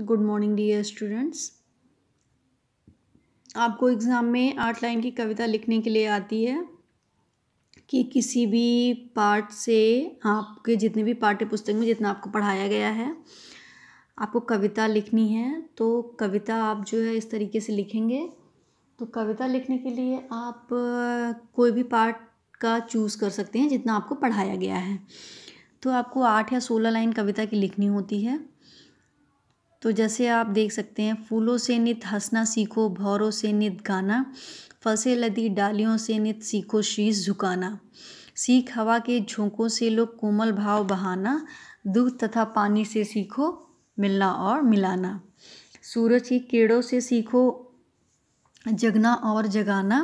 good morning dear students आपको exam में आठ लाइन की कविता लिखने के लिए आती है कि किसी भी पार्ट से आपके जितने भी पाठ्य पुस्तक में जितना आपको पढ़ाया गया है आपको कविता लिखनी है तो कविता आप जो है इस तरीके से लिखेंगे तो कविता लिखने के लिए आप कोई भी पार्ट का चूज़ कर सकते हैं जितना आपको पढ़ाया गया है तो आपको आठ या सोलह लाइन कविता की लिखनी होती है तो जैसे आप देख सकते हैं फूलों से नित हंसना सीखो भौरों से नित गाना फंसे लदी डालियों से नित सीखो शीश झुकाना सीख हवा के झोंकों से लोग कोमल भाव बहाना दूध तथा पानी से सीखो मिलना और मिलाना सूरज की कीड़ों से सीखो जगना और जगाना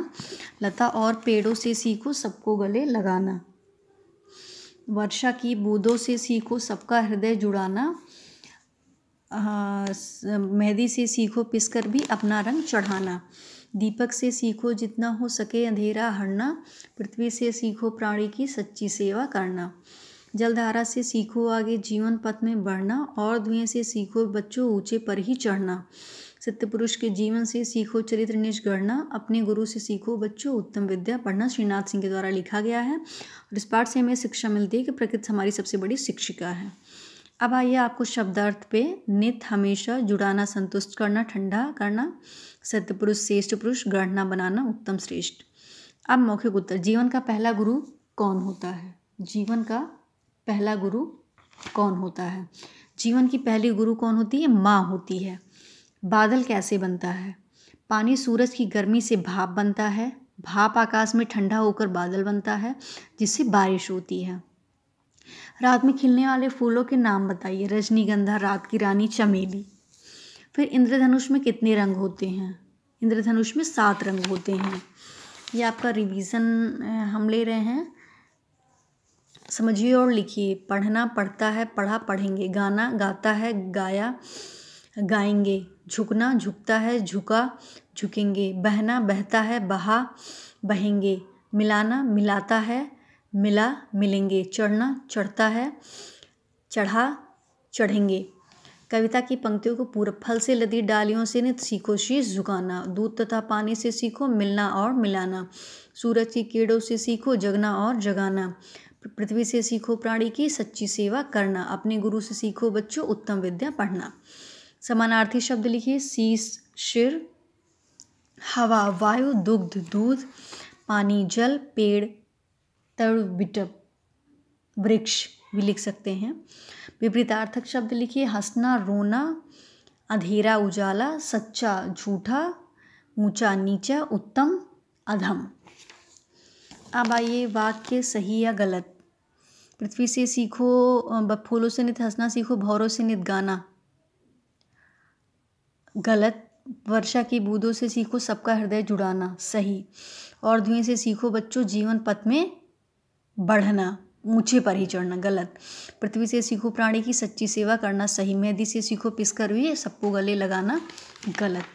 लता और पेड़ों से सीखो सबको गले लगाना वर्षा की बूंदों से सीखो सबका हृदय जुड़ाना हाँ, मेहंदी से सीखो पिसकर भी अपना रंग चढ़ाना दीपक से सीखो जितना हो सके अंधेरा हरना पृथ्वी से सीखो प्राणी की सच्ची सेवा करना जलधारा से सीखो आगे जीवन पथ में बढ़ना और धुएं से सीखो बच्चों ऊंचे पर ही चढ़ना सत्य पुरुष के जीवन से सीखो चरित्र निज गढ़ना अपने गुरु से सीखो बच्चों उत्तम विद्या पढ़ना श्रीनाथ सिंह के द्वारा लिखा गया है और इस पाठ से हमें शिक्षा मिलती है कि प्रकृति हमारी सबसे बड़ी शिक्षिका है अब आइए आपको शब्दार्थ पे नित हमेशा जुड़ाना संतुष्ट करना ठंडा करना सत्य पुरुष श्रेष्ठ पुरुष गढ़ना बनाना उत्तम श्रेष्ठ अब मौखिक उत्तर जीवन का पहला गुरु कौन होता है जीवन का पहला गुरु कौन होता है जीवन की पहली गुरु कौन होती है माँ होती है बादल कैसे बनता है पानी सूरज की गर्मी से भाप बनता है भाप आकाश में ठंडा होकर बादल बनता है जिससे बारिश होती है रात में खिलने वाले फूलों के नाम बताइए रजनीगंधा रात की रानी चमेली फिर इंद्रधनुष में कितने रंग होते हैं इंद्रधनुष में सात रंग होते हैं ये आपका रिवीजन हम ले रहे हैं समझिए और लिखिए पढ़ना पढ़ता है पढ़ा पढ़ेंगे गाना गाता है गाया गाएंगे झुकना झुकता है झुका झुकेंगे बहना बहता है बहा बहेंगे मिलाना मिलाता है मिला मिलेंगे चढ़ना चढ़ता है चढ़ा चढ़ेंगे कविता की पंक्तियों को पूरा फल से लदी डालियों से नित सीखो शीश झुकाना दूध तथा पानी से सीखो मिलना और मिलाना सूरज की कीड़ों से सीखो जगना और जगाना पृथ्वी से सीखो प्राणी की सच्ची सेवा करना अपने गुरु से सीखो बच्चों उत्तम विद्या पढ़ना समानार्थी शब्द लिखिए शीश शिर हवा वायु दुग्ध दूध पानी जल पेड़ तड़बिटप वृक्ष भी लिख सकते हैं विपरीतार्थक शब्द लिखिए हंसना रोना अधेरा उजाला सच्चा झूठा ऊंचा नीचा उत्तम अधम अब आइए वाक्य सही या गलत पृथ्वी से सीखो फूलों से नित हंसना सीखो भौरों से नित गाना गलत वर्षा की बूंदों से सीखो सबका हृदय जुड़ाना सही और धुएं से सीखो बच्चों जीवन पथ में बढ़ना ऊँचे पर ही चढ़ना गलत पृथ्वी से सीखो प्राणी की सच्ची सेवा करना सही मेहदी से सीखो पिसकर भी सबको गले लगाना गलत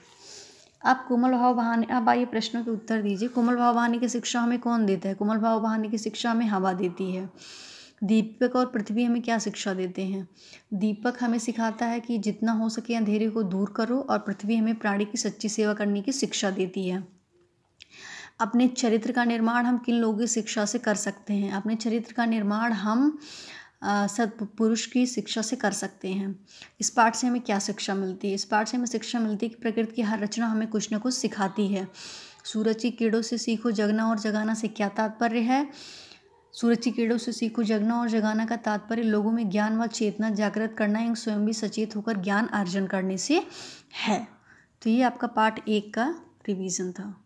आप कोमल भाव बहाने आप आइए प्रश्नों के उत्तर दीजिए कोमल भाव बहाने की शिक्षा हमें कौन देता है कोमल भाव बहाने की शिक्षा हमें हवा देती है दीपक और पृथ्वी हमें क्या शिक्षा देते हैं दीपक हमें सिखाता है कि जितना हो सके अंधेरे को दूर करो और पृथ्वी हमें प्राणी की सच्ची सेवा करने की शिक्षा देती है अपने चरित्र का निर्माण हम किन लोगों की शिक्षा से कर सकते हैं अपने चरित्र का निर्माण हम सत्पुरुष की शिक्षा से कर सकते हैं इस पाठ से हमें क्या शिक्षा मिलती है इस पाठ से हमें शिक्षा मिलती है कि प्रकृति की हर रचना हमें कुछ ना कुछ सिखाती है सूरज की कीड़ों से सीखो जगना और जगाना से क्या तात्पर्य है सूरज की कीड़ों से सीखो जगना और जगाना का तात्पर्य लोगों में ज्ञान व चेतना जागृत करना एवं स्वयं भी सचेत होकर ज्ञान अर्जन करने से है तो ये आपका पार्ट एक का रिवीजन था